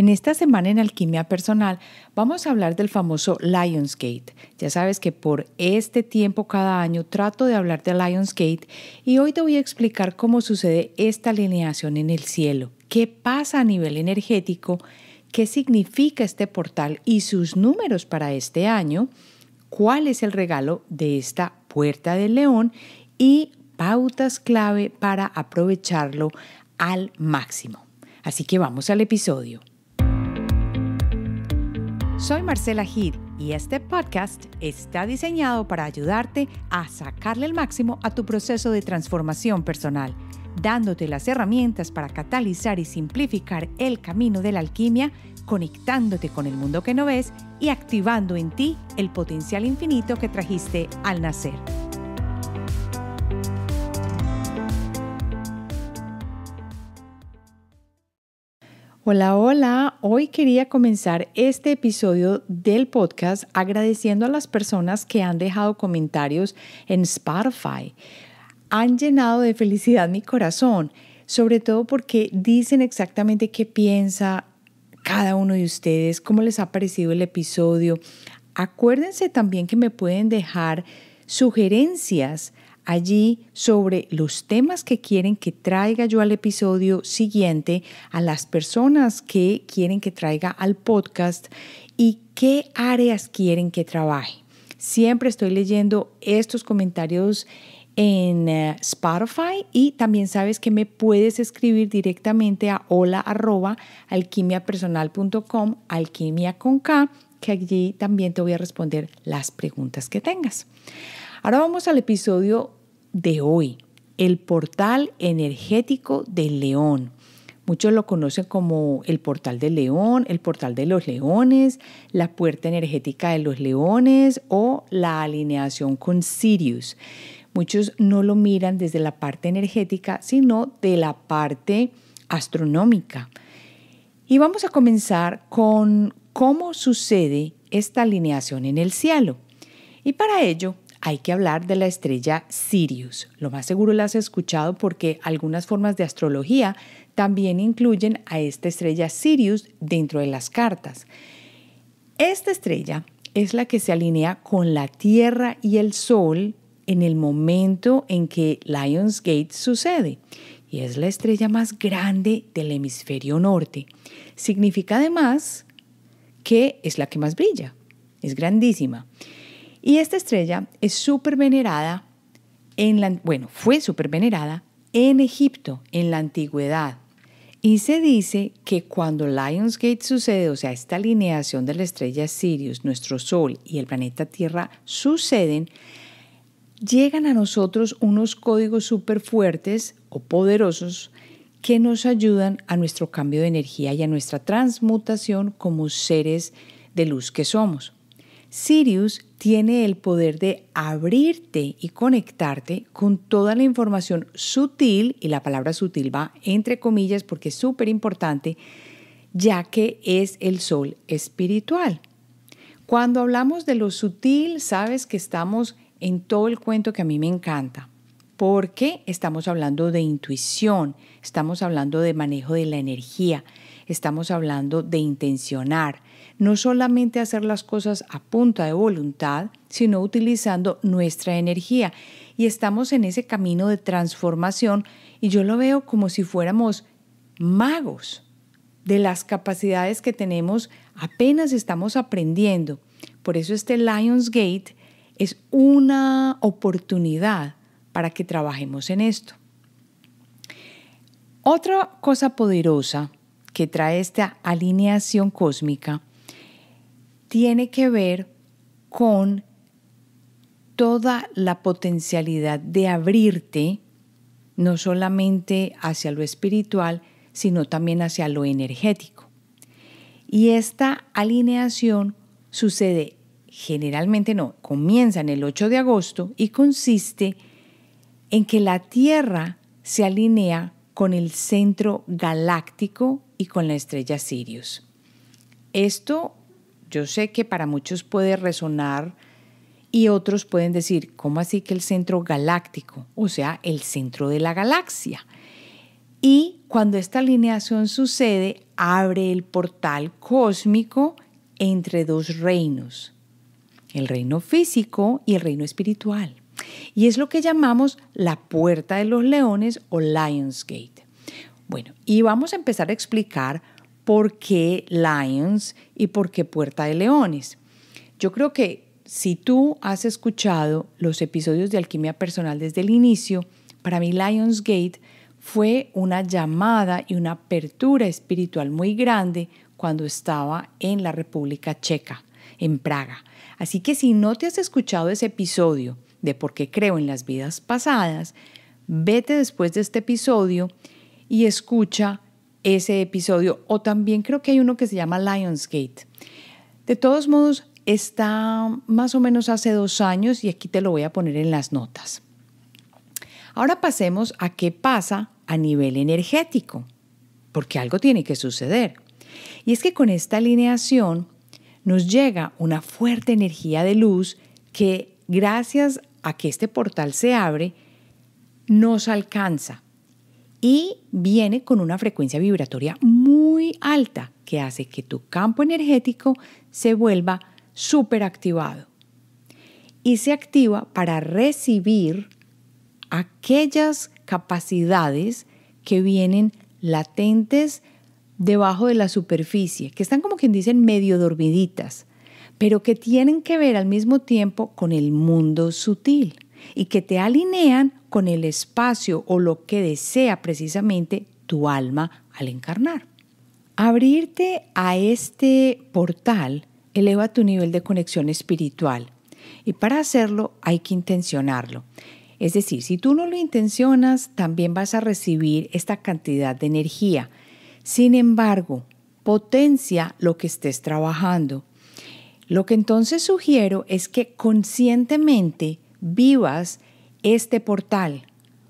En esta semana en Alquimia Personal vamos a hablar del famoso Lionsgate. Ya sabes que por este tiempo cada año trato de hablar de Lionsgate y hoy te voy a explicar cómo sucede esta alineación en el cielo, qué pasa a nivel energético, qué significa este portal y sus números para este año, cuál es el regalo de esta puerta del león y pautas clave para aprovecharlo al máximo. Así que vamos al episodio. Soy Marcela Head y este podcast está diseñado para ayudarte a sacarle el máximo a tu proceso de transformación personal, dándote las herramientas para catalizar y simplificar el camino de la alquimia, conectándote con el mundo que no ves y activando en ti el potencial infinito que trajiste al nacer. Hola, hola. Hoy quería comenzar este episodio del podcast agradeciendo a las personas que han dejado comentarios en Spotify. Han llenado de felicidad mi corazón, sobre todo porque dicen exactamente qué piensa cada uno de ustedes, cómo les ha parecido el episodio. Acuérdense también que me pueden dejar sugerencias allí sobre los temas que quieren que traiga yo al episodio siguiente, a las personas que quieren que traiga al podcast y qué áreas quieren que trabaje. Siempre estoy leyendo estos comentarios en eh, Spotify y también sabes que me puedes escribir directamente a hola arroba alquimiapersonal.com, alquimia con K, que allí también te voy a responder las preguntas que tengas. Ahora vamos al episodio de hoy, el portal energético del león. Muchos lo conocen como el portal del león, el portal de los leones, la puerta energética de los leones o la alineación con Sirius. Muchos no lo miran desde la parte energética, sino de la parte astronómica. Y vamos a comenzar con cómo sucede esta alineación en el cielo. Y para ello hay que hablar de la estrella Sirius. Lo más seguro la has escuchado porque algunas formas de astrología también incluyen a esta estrella Sirius dentro de las cartas. Esta estrella es la que se alinea con la Tierra y el Sol en el momento en que Lionsgate sucede y es la estrella más grande del hemisferio norte. Significa además que es la que más brilla, es grandísima. Y esta estrella es súper venerada, en la, bueno, fue súper venerada en Egipto, en la antigüedad. Y se dice que cuando Lionsgate sucede, o sea, esta alineación de la estrella Sirius, nuestro Sol y el planeta Tierra suceden, llegan a nosotros unos códigos súper fuertes o poderosos que nos ayudan a nuestro cambio de energía y a nuestra transmutación como seres de luz que somos. Sirius tiene el poder de abrirte y conectarte con toda la información sutil, y la palabra sutil va entre comillas porque es súper importante, ya que es el sol espiritual. Cuando hablamos de lo sutil, sabes que estamos en todo el cuento que a mí me encanta, porque estamos hablando de intuición, estamos hablando de manejo de la energía, estamos hablando de intencionar, no solamente hacer las cosas a punta de voluntad, sino utilizando nuestra energía. Y estamos en ese camino de transformación y yo lo veo como si fuéramos magos de las capacidades que tenemos, apenas estamos aprendiendo. Por eso este Lions Gate es una oportunidad para que trabajemos en esto. Otra cosa poderosa que trae esta alineación cósmica tiene que ver con toda la potencialidad de abrirte, no solamente hacia lo espiritual, sino también hacia lo energético. Y esta alineación sucede generalmente, no, comienza en el 8 de agosto y consiste en que la Tierra se alinea con el centro galáctico y con la estrella Sirius. Esto yo sé que para muchos puede resonar y otros pueden decir, ¿cómo así que el centro galáctico? O sea, el centro de la galaxia. Y cuando esta alineación sucede, abre el portal cósmico entre dos reinos, el reino físico y el reino espiritual. Y es lo que llamamos la puerta de los leones o Lions Gate. Bueno, y vamos a empezar a explicar por qué Lions y por qué Puerta de Leones. Yo creo que si tú has escuchado los episodios de Alquimia Personal desde el inicio, para mí Lionsgate fue una llamada y una apertura espiritual muy grande cuando estaba en la República Checa, en Praga. Así que si no te has escuchado ese episodio de por qué creo en las vidas pasadas, vete después de este episodio y escucha ese episodio. O también creo que hay uno que se llama Lionsgate. De todos modos, está más o menos hace dos años y aquí te lo voy a poner en las notas. Ahora pasemos a qué pasa a nivel energético, porque algo tiene que suceder. Y es que con esta alineación nos llega una fuerte energía de luz que gracias a que este portal se abre, nos alcanza, y viene con una frecuencia vibratoria muy alta que hace que tu campo energético se vuelva activado. y se activa para recibir aquellas capacidades que vienen latentes debajo de la superficie, que están como quien dicen medio dormiditas, pero que tienen que ver al mismo tiempo con el mundo sutil y que te alinean con el espacio o lo que desea precisamente tu alma al encarnar. Abrirte a este portal eleva tu nivel de conexión espiritual y para hacerlo hay que intencionarlo. Es decir, si tú no lo intencionas, también vas a recibir esta cantidad de energía. Sin embargo, potencia lo que estés trabajando. Lo que entonces sugiero es que conscientemente vivas este portal,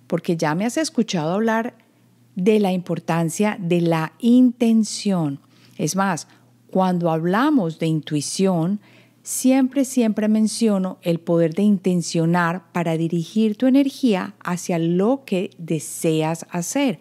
porque ya me has escuchado hablar de la importancia de la intención. Es más, cuando hablamos de intuición, siempre, siempre menciono el poder de intencionar para dirigir tu energía hacia lo que deseas hacer,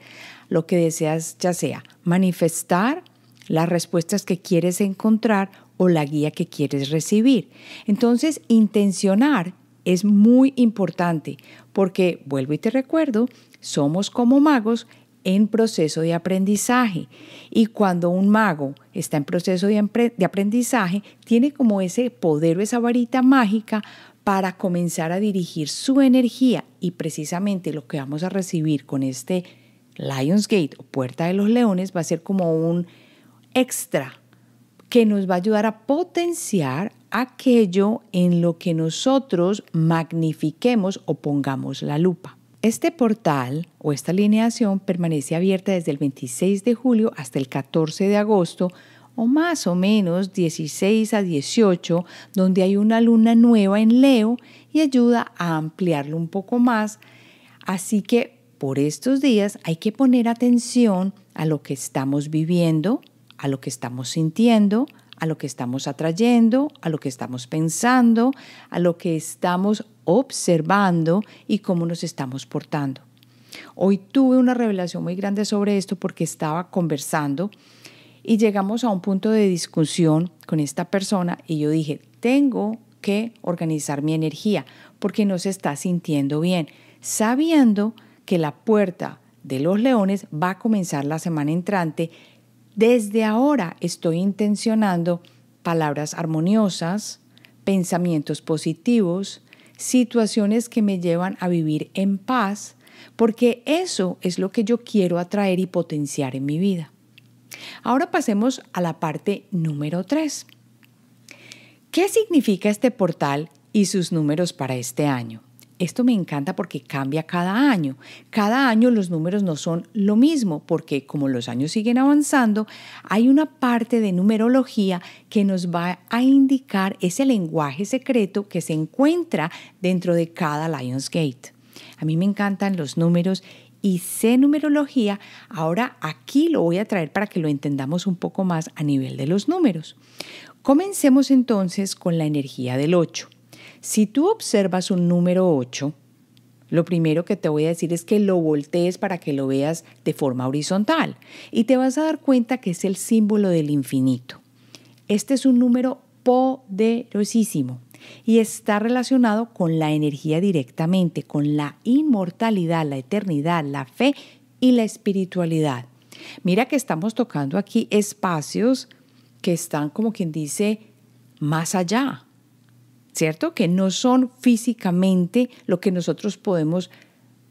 lo que deseas ya sea manifestar, las respuestas que quieres encontrar o la guía que quieres recibir. Entonces, intencionar es muy importante porque, vuelvo y te recuerdo, somos como magos en proceso de aprendizaje. Y cuando un mago está en proceso de, aprendizaje, tiene como ese poder o esa varita mágica para comenzar a dirigir su energía. Y precisamente lo que vamos a recibir con este Lions Gate o Puerta de los Leones va a ser como un extra que nos va a ayudar a potenciar aquello en lo que nosotros magnifiquemos o pongamos la lupa. Este portal o esta alineación permanece abierta desde el 26 de julio hasta el 14 de agosto o más o menos 16 a 18, donde hay una luna nueva en Leo y ayuda a ampliarlo un poco más. Así que por estos días hay que poner atención a lo que estamos viviendo, a lo que estamos sintiendo, a lo que estamos atrayendo, a lo que estamos pensando, a lo que estamos observando y cómo nos estamos portando. Hoy tuve una revelación muy grande sobre esto porque estaba conversando y llegamos a un punto de discusión con esta persona y yo dije, tengo que organizar mi energía porque no se está sintiendo bien, sabiendo que la puerta de los leones va a comenzar la semana entrante desde ahora estoy intencionando palabras armoniosas, pensamientos positivos, situaciones que me llevan a vivir en paz, porque eso es lo que yo quiero atraer y potenciar en mi vida. Ahora pasemos a la parte número 3. ¿Qué significa este portal y sus números para este año? Esto me encanta porque cambia cada año. Cada año los números no son lo mismo porque como los años siguen avanzando, hay una parte de numerología que nos va a indicar ese lenguaje secreto que se encuentra dentro de cada Lions Gate. A mí me encantan los números y sé numerología, ahora aquí lo voy a traer para que lo entendamos un poco más a nivel de los números. Comencemos entonces con la energía del 8. Si tú observas un número 8, lo primero que te voy a decir es que lo voltees para que lo veas de forma horizontal y te vas a dar cuenta que es el símbolo del infinito. Este es un número poderosísimo y está relacionado con la energía directamente, con la inmortalidad, la eternidad, la fe y la espiritualidad. Mira que estamos tocando aquí espacios que están como quien dice más allá, ¿cierto? Que no son físicamente lo que nosotros podemos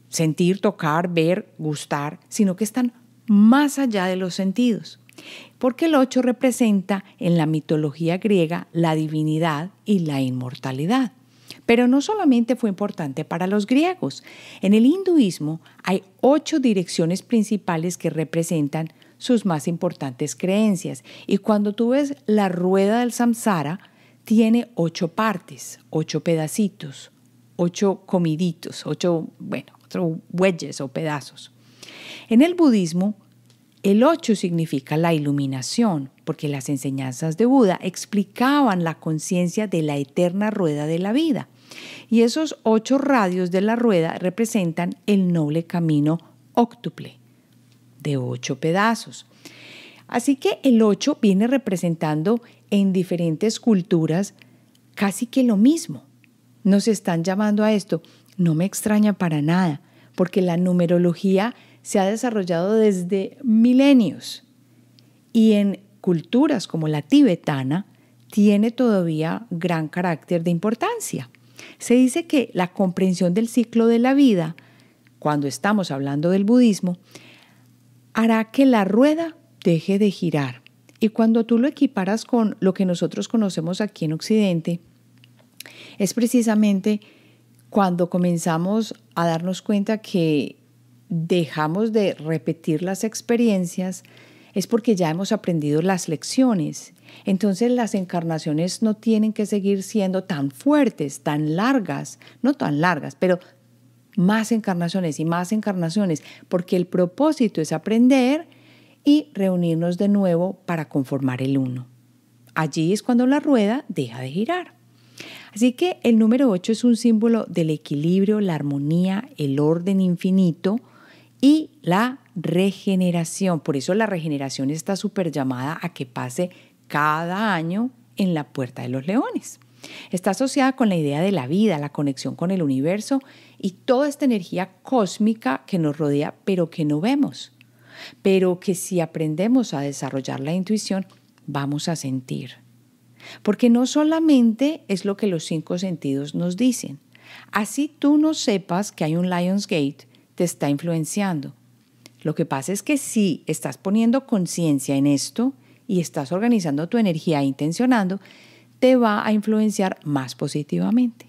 sentir, tocar, ver, gustar, sino que están más allá de los sentidos. Porque el 8 representa en la mitología griega la divinidad y la inmortalidad. Pero no solamente fue importante para los griegos. En el hinduismo hay ocho direcciones principales que representan sus más importantes creencias. Y cuando tú ves la rueda del samsara, tiene ocho partes, ocho pedacitos, ocho comiditos, ocho, bueno, otros bueyes o pedazos. En el budismo, el ocho significa la iluminación, porque las enseñanzas de Buda explicaban la conciencia de la eterna rueda de la vida. Y esos ocho radios de la rueda representan el noble camino óctuple, de ocho pedazos. Así que el 8 viene representando en diferentes culturas casi que lo mismo. Nos están llamando a esto. No me extraña para nada, porque la numerología se ha desarrollado desde milenios. Y en culturas como la tibetana, tiene todavía gran carácter de importancia. Se dice que la comprensión del ciclo de la vida, cuando estamos hablando del budismo, hará que la rueda deje de girar. Y cuando tú lo equiparas con lo que nosotros conocemos aquí en Occidente, es precisamente cuando comenzamos a darnos cuenta que dejamos de repetir las experiencias, es porque ya hemos aprendido las lecciones. Entonces las encarnaciones no tienen que seguir siendo tan fuertes, tan largas, no tan largas, pero más encarnaciones y más encarnaciones, porque el propósito es aprender y reunirnos de nuevo para conformar el 1. Allí es cuando la rueda deja de girar. Así que el número 8 es un símbolo del equilibrio, la armonía, el orden infinito y la regeneración. Por eso la regeneración está súper llamada a que pase cada año en la Puerta de los Leones. Está asociada con la idea de la vida, la conexión con el universo y toda esta energía cósmica que nos rodea pero que no vemos pero que si aprendemos a desarrollar la intuición, vamos a sentir. Porque no solamente es lo que los cinco sentidos nos dicen. Así tú no sepas que hay un Lions gate te está influenciando. Lo que pasa es que si estás poniendo conciencia en esto y estás organizando tu energía e intencionando, te va a influenciar más positivamente.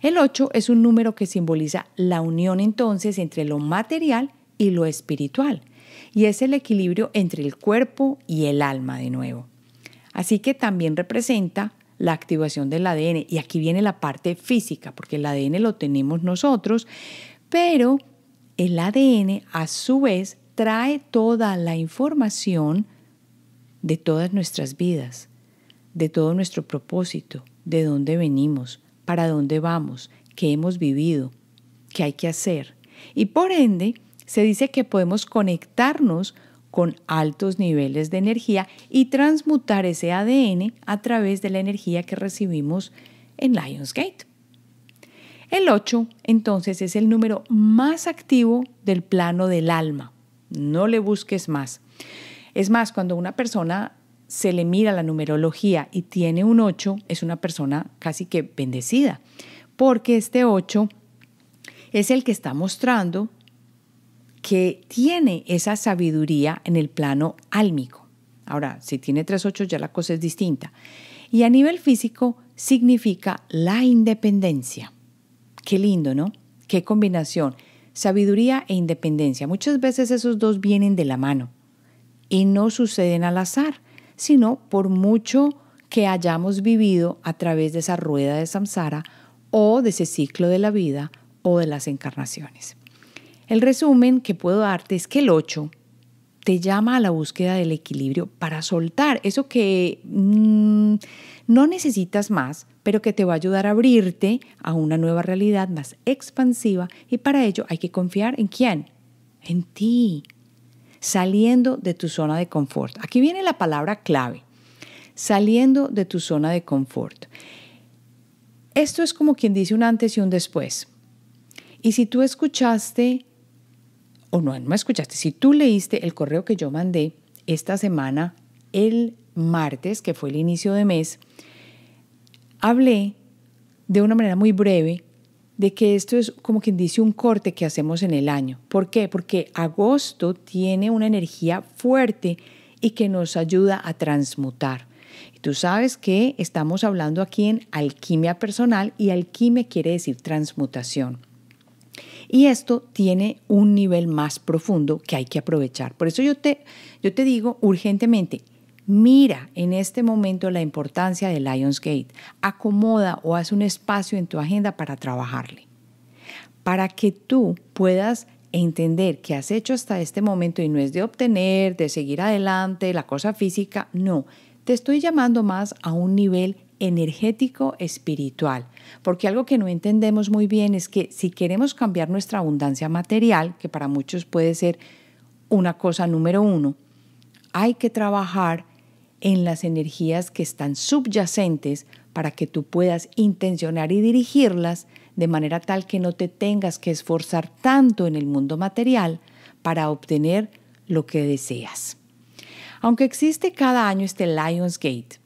El 8 es un número que simboliza la unión entonces entre lo material y lo espiritual y es el equilibrio entre el cuerpo y el alma de nuevo. Así que también representa la activación del ADN y aquí viene la parte física, porque el ADN lo tenemos nosotros, pero el ADN a su vez trae toda la información de todas nuestras vidas, de todo nuestro propósito, de dónde venimos, para dónde vamos, qué hemos vivido, qué hay que hacer. Y por ende, se dice que podemos conectarnos con altos niveles de energía y transmutar ese ADN a través de la energía que recibimos en Lionsgate. El 8 entonces es el número más activo del plano del alma. No le busques más. Es más, cuando una persona se le mira la numerología y tiene un 8, es una persona casi que bendecida, porque este 8 es el que está mostrando que tiene esa sabiduría en el plano álmico. Ahora, si tiene ocho ya la cosa es distinta. Y a nivel físico significa la independencia. Qué lindo, ¿no? Qué combinación. Sabiduría e independencia. Muchas veces esos dos vienen de la mano y no suceden al azar, sino por mucho que hayamos vivido a través de esa rueda de samsara o de ese ciclo de la vida o de las encarnaciones. El resumen que puedo darte es que el 8 te llama a la búsqueda del equilibrio para soltar eso que mm, no necesitas más, pero que te va a ayudar a abrirte a una nueva realidad más expansiva y para ello hay que confiar en quién, en ti, saliendo de tu zona de confort. Aquí viene la palabra clave, saliendo de tu zona de confort. Esto es como quien dice un antes y un después. Y si tú escuchaste o no, no me escuchaste, si tú leíste el correo que yo mandé esta semana, el martes, que fue el inicio de mes, hablé de una manera muy breve de que esto es como quien dice un corte que hacemos en el año. ¿Por qué? Porque agosto tiene una energía fuerte y que nos ayuda a transmutar. tú sabes que estamos hablando aquí en alquimia personal y alquimia quiere decir transmutación. Y esto tiene un nivel más profundo que hay que aprovechar. Por eso yo te, yo te digo urgentemente, mira en este momento la importancia de Lionsgate. Acomoda o haz un espacio en tu agenda para trabajarle. Para que tú puedas entender que has hecho hasta este momento y no es de obtener, de seguir adelante, la cosa física, no. Te estoy llamando más a un nivel energético espiritual. Porque algo que no entendemos muy bien es que si queremos cambiar nuestra abundancia material, que para muchos puede ser una cosa número uno, hay que trabajar en las energías que están subyacentes para que tú puedas intencionar y dirigirlas de manera tal que no te tengas que esforzar tanto en el mundo material para obtener lo que deseas. Aunque existe cada año este Lions Gate,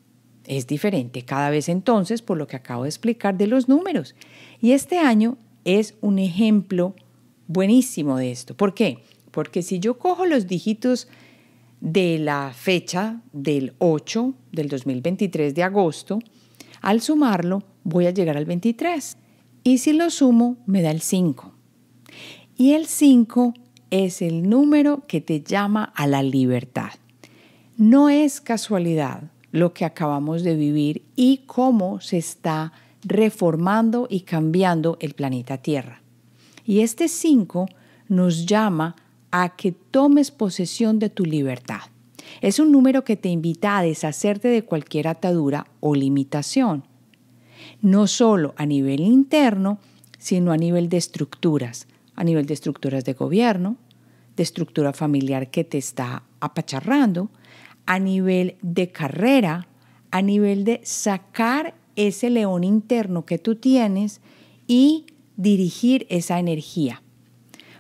es diferente cada vez entonces por lo que acabo de explicar de los números. Y este año es un ejemplo buenísimo de esto. ¿Por qué? Porque si yo cojo los dígitos de la fecha del 8 del 2023 de agosto, al sumarlo voy a llegar al 23. Y si lo sumo, me da el 5. Y el 5 es el número que te llama a la libertad. No es casualidad lo que acabamos de vivir y cómo se está reformando y cambiando el planeta Tierra. Y este 5 nos llama a que tomes posesión de tu libertad. Es un número que te invita a deshacerte de cualquier atadura o limitación, no solo a nivel interno, sino a nivel de estructuras, a nivel de estructuras de gobierno, de estructura familiar que te está apacharrando, a nivel de carrera, a nivel de sacar ese león interno que tú tienes y dirigir esa energía.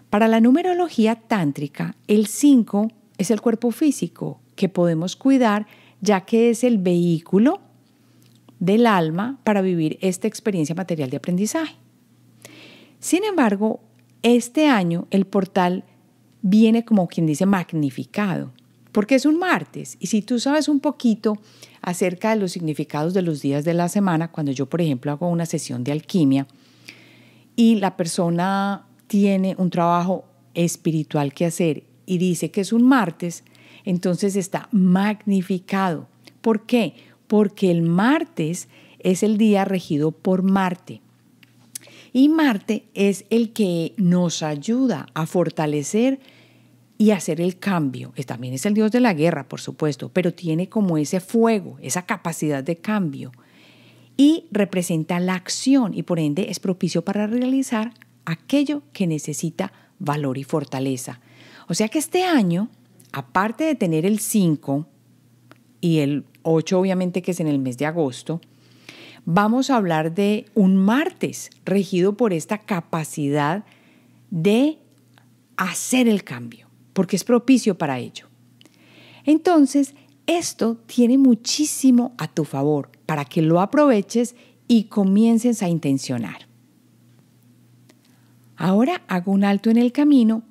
Para la numerología tántrica, el 5 es el cuerpo físico que podemos cuidar ya que es el vehículo del alma para vivir esta experiencia material de aprendizaje. Sin embargo, este año el portal viene como quien dice magnificado porque es un martes. Y si tú sabes un poquito acerca de los significados de los días de la semana, cuando yo, por ejemplo, hago una sesión de alquimia y la persona tiene un trabajo espiritual que hacer y dice que es un martes, entonces está magnificado. ¿Por qué? Porque el martes es el día regido por Marte. Y Marte es el que nos ayuda a fortalecer y hacer el cambio. También es el Dios de la guerra, por supuesto, pero tiene como ese fuego, esa capacidad de cambio. Y representa la acción y por ende es propicio para realizar aquello que necesita valor y fortaleza. O sea que este año, aparte de tener el 5 y el 8 obviamente que es en el mes de agosto, vamos a hablar de un martes regido por esta capacidad de hacer el cambio porque es propicio para ello. Entonces, esto tiene muchísimo a tu favor para que lo aproveches y comiences a intencionar. Ahora hago un alto en el camino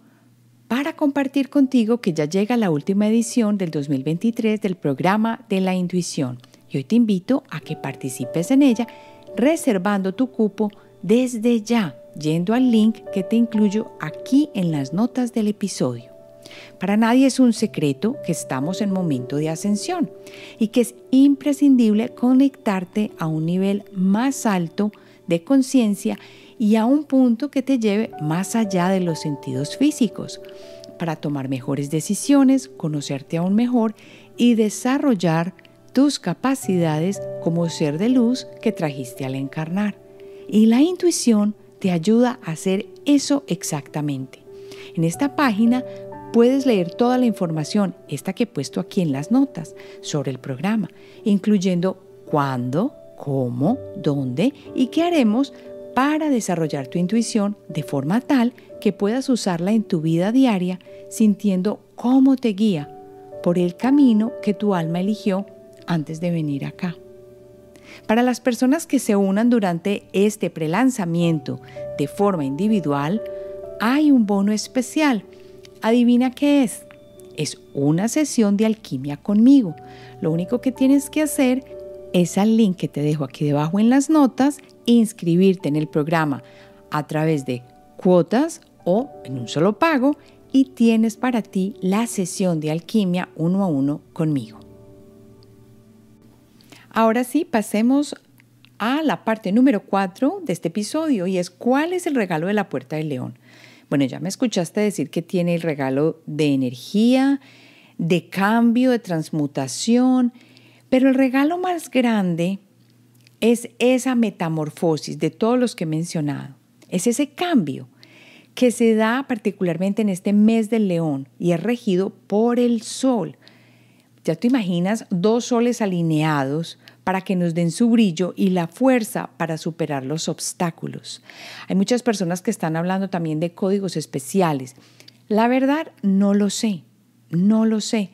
para compartir contigo que ya llega la última edición del 2023 del programa de la intuición y hoy te invito a que participes en ella reservando tu cupo desde ya, yendo al link que te incluyo aquí en las notas del episodio. Para nadie es un secreto que estamos en momento de ascensión y que es imprescindible conectarte a un nivel más alto de conciencia y a un punto que te lleve más allá de los sentidos físicos para tomar mejores decisiones, conocerte aún mejor y desarrollar tus capacidades como ser de luz que trajiste al encarnar. Y la intuición te ayuda a hacer eso exactamente. En esta página Puedes leer toda la información, esta que he puesto aquí en las notas, sobre el programa, incluyendo cuándo, cómo, dónde y qué haremos para desarrollar tu intuición de forma tal que puedas usarla en tu vida diaria sintiendo cómo te guía por el camino que tu alma eligió antes de venir acá. Para las personas que se unan durante este prelanzamiento de forma individual, hay un bono especial Adivina qué es. Es una sesión de alquimia conmigo. Lo único que tienes que hacer es al link que te dejo aquí debajo en las notas, inscribirte en el programa a través de cuotas o en un solo pago y tienes para ti la sesión de alquimia uno a uno conmigo. Ahora sí, pasemos a la parte número 4 de este episodio y es cuál es el regalo de la puerta del león. Bueno, ya me escuchaste decir que tiene el regalo de energía, de cambio, de transmutación, pero el regalo más grande es esa metamorfosis de todos los que he mencionado, es ese cambio que se da particularmente en este mes del león y es regido por el sol. Ya te imaginas dos soles alineados para que nos den su brillo y la fuerza para superar los obstáculos. Hay muchas personas que están hablando también de códigos especiales. La verdad, no lo sé, no lo sé.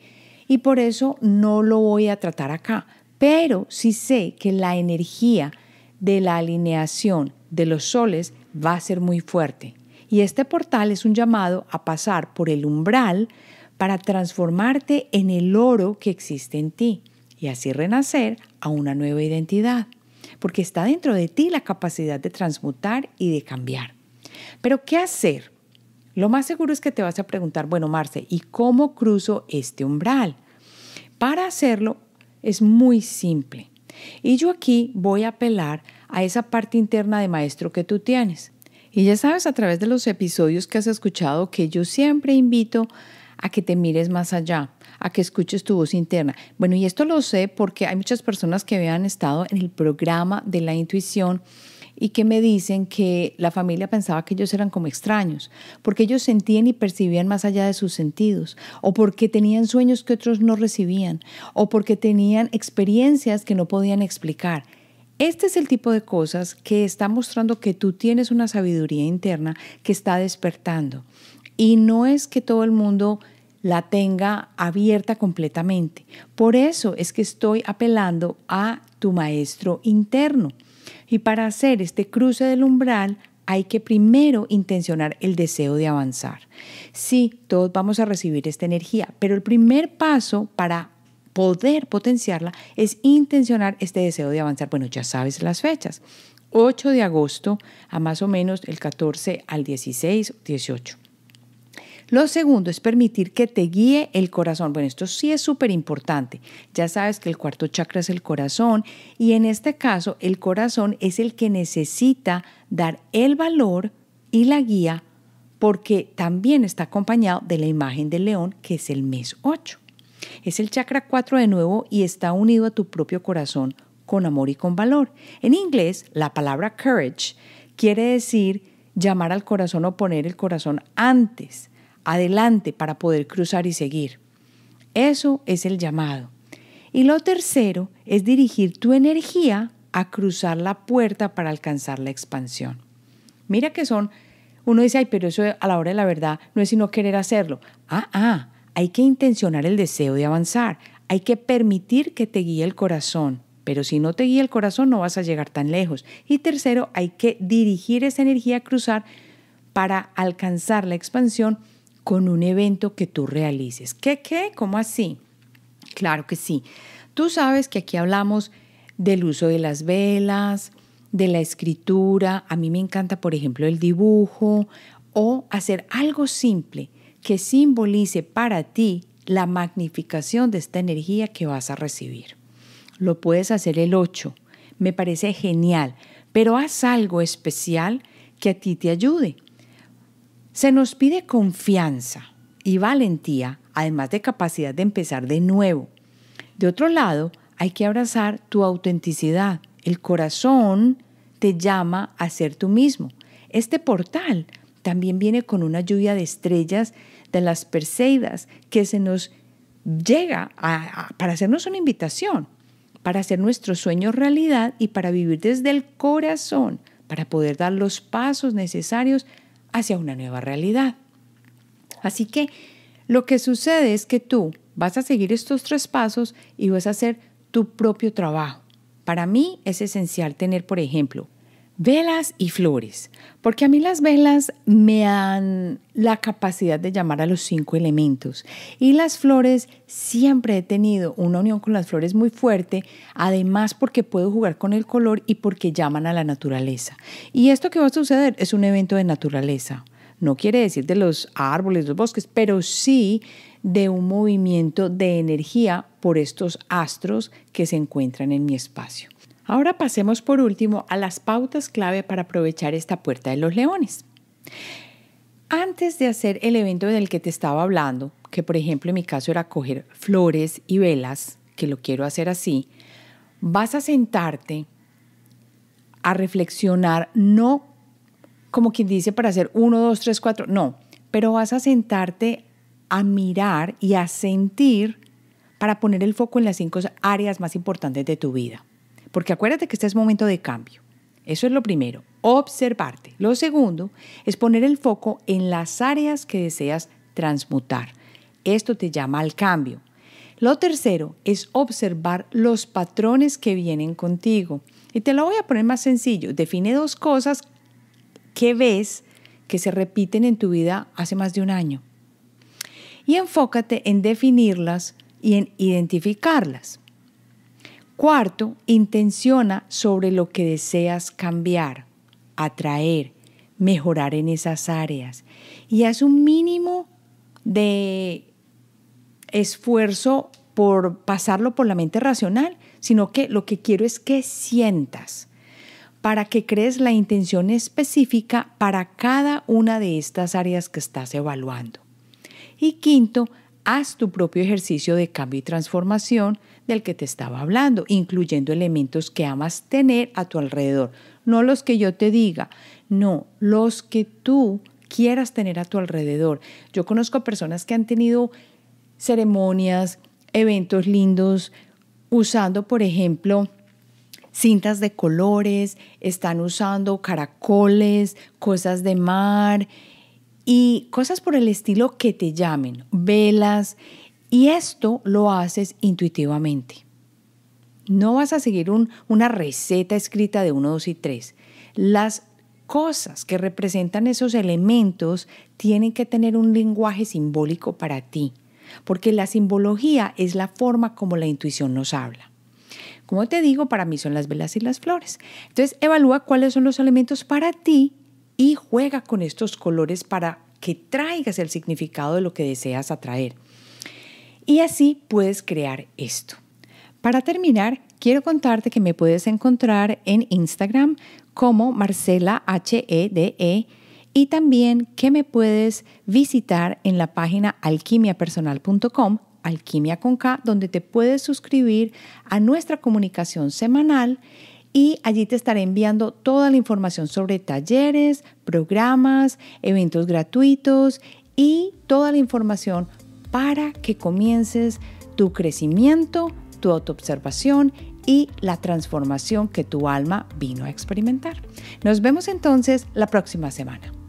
Y por eso no lo voy a tratar acá. Pero sí sé que la energía de la alineación de los soles va a ser muy fuerte. Y este portal es un llamado a pasar por el umbral para transformarte en el oro que existe en ti y así renacer a una nueva identidad, porque está dentro de ti la capacidad de transmutar y de cambiar. Pero ¿qué hacer? Lo más seguro es que te vas a preguntar, bueno, Marce, ¿y cómo cruzo este umbral? Para hacerlo es muy simple. Y yo aquí voy a apelar a esa parte interna de maestro que tú tienes. Y ya sabes a través de los episodios que has escuchado que yo siempre invito a que te mires más allá, a que escuches tu voz interna. Bueno, y esto lo sé porque hay muchas personas que habían estado en el programa de la intuición y que me dicen que la familia pensaba que ellos eran como extraños, porque ellos sentían y percibían más allá de sus sentidos, o porque tenían sueños que otros no recibían, o porque tenían experiencias que no podían explicar. Este es el tipo de cosas que está mostrando que tú tienes una sabiduría interna que está despertando. Y no es que todo el mundo la tenga abierta completamente. Por eso es que estoy apelando a tu maestro interno. Y para hacer este cruce del umbral hay que primero intencionar el deseo de avanzar. Sí, todos vamos a recibir esta energía, pero el primer paso para poder potenciarla es intencionar este deseo de avanzar. Bueno, ya sabes las fechas. 8 de agosto a más o menos el 14 al 16, 18. Lo segundo es permitir que te guíe el corazón. Bueno, esto sí es súper importante. Ya sabes que el cuarto chakra es el corazón y en este caso el corazón es el que necesita dar el valor y la guía porque también está acompañado de la imagen del león que es el mes 8. Es el chakra 4 de nuevo y está unido a tu propio corazón con amor y con valor. En inglés, la palabra courage quiere decir llamar al corazón o poner el corazón antes adelante para poder cruzar y seguir. Eso es el llamado. Y lo tercero es dirigir tu energía a cruzar la puerta para alcanzar la expansión. Mira que son, uno dice, ay, pero eso a la hora de la verdad no es sino querer hacerlo. Ah, ah, hay que intencionar el deseo de avanzar, hay que permitir que te guíe el corazón, pero si no te guía el corazón no vas a llegar tan lejos. Y tercero, hay que dirigir esa energía a cruzar para alcanzar la expansión con un evento que tú realices. ¿Qué, qué? ¿Cómo así? Claro que sí. Tú sabes que aquí hablamos del uso de las velas, de la escritura. A mí me encanta, por ejemplo, el dibujo o hacer algo simple que simbolice para ti la magnificación de esta energía que vas a recibir. Lo puedes hacer el 8. Me parece genial, pero haz algo especial que a ti te ayude. Se nos pide confianza y valentía, además de capacidad de empezar de nuevo. De otro lado, hay que abrazar tu autenticidad. El corazón te llama a ser tú mismo. Este portal también viene con una lluvia de estrellas de las Perseidas que se nos llega para hacernos una invitación, para hacer nuestro sueño realidad y para vivir desde el corazón, para poder dar los pasos necesarios hacia una nueva realidad. Así que lo que sucede es que tú vas a seguir estos tres pasos y vas a hacer tu propio trabajo. Para mí es esencial tener, por ejemplo, Velas y flores, porque a mí las velas me dan la capacidad de llamar a los cinco elementos y las flores siempre he tenido una unión con las flores muy fuerte, además porque puedo jugar con el color y porque llaman a la naturaleza. Y esto que va a suceder es un evento de naturaleza, no quiere decir de los árboles, los bosques, pero sí de un movimiento de energía por estos astros que se encuentran en mi espacio. Ahora pasemos por último a las pautas clave para aprovechar esta puerta de los leones. Antes de hacer el evento del que te estaba hablando, que por ejemplo en mi caso era coger flores y velas, que lo quiero hacer así, vas a sentarte a reflexionar, no como quien dice para hacer uno, dos, tres, cuatro, no, pero vas a sentarte a mirar y a sentir para poner el foco en las cinco áreas más importantes de tu vida. Porque acuérdate que este es momento de cambio. Eso es lo primero, observarte. Lo segundo es poner el foco en las áreas que deseas transmutar. Esto te llama al cambio. Lo tercero es observar los patrones que vienen contigo. Y te lo voy a poner más sencillo. Define dos cosas que ves que se repiten en tu vida hace más de un año. Y enfócate en definirlas y en identificarlas. Cuarto, intenciona sobre lo que deseas cambiar, atraer, mejorar en esas áreas y haz un mínimo de esfuerzo por pasarlo por la mente racional, sino que lo que quiero es que sientas para que crees la intención específica para cada una de estas áreas que estás evaluando. Y quinto, haz tu propio ejercicio de cambio y transformación del que te estaba hablando, incluyendo elementos que amas tener a tu alrededor. No los que yo te diga, no, los que tú quieras tener a tu alrededor. Yo conozco a personas que han tenido ceremonias, eventos lindos, usando, por ejemplo, cintas de colores, están usando caracoles, cosas de mar, y cosas por el estilo que te llamen, velas, y esto lo haces intuitivamente. No vas a seguir una receta escrita de uno, dos y tres. Las cosas que representan esos elementos tienen que tener un lenguaje simbólico para ti, porque la simbología es la forma como la intuición nos habla. Como te digo, para mí son las velas y las flores. Entonces, evalúa cuáles son los elementos para ti y juega con estos colores para que traigas el significado de lo que deseas atraer. Y así puedes crear esto. Para terminar, quiero contarte que me puedes encontrar en Instagram como Marcela HEDE e y también que me puedes visitar en la página alquimiapersonal.com, alquimia con K, donde te puedes suscribir a nuestra comunicación semanal y allí te estaré enviando toda la información sobre talleres, programas, eventos gratuitos y toda la información para que comiences tu crecimiento, tu autoobservación y la transformación que tu alma vino a experimentar. Nos vemos entonces la próxima semana.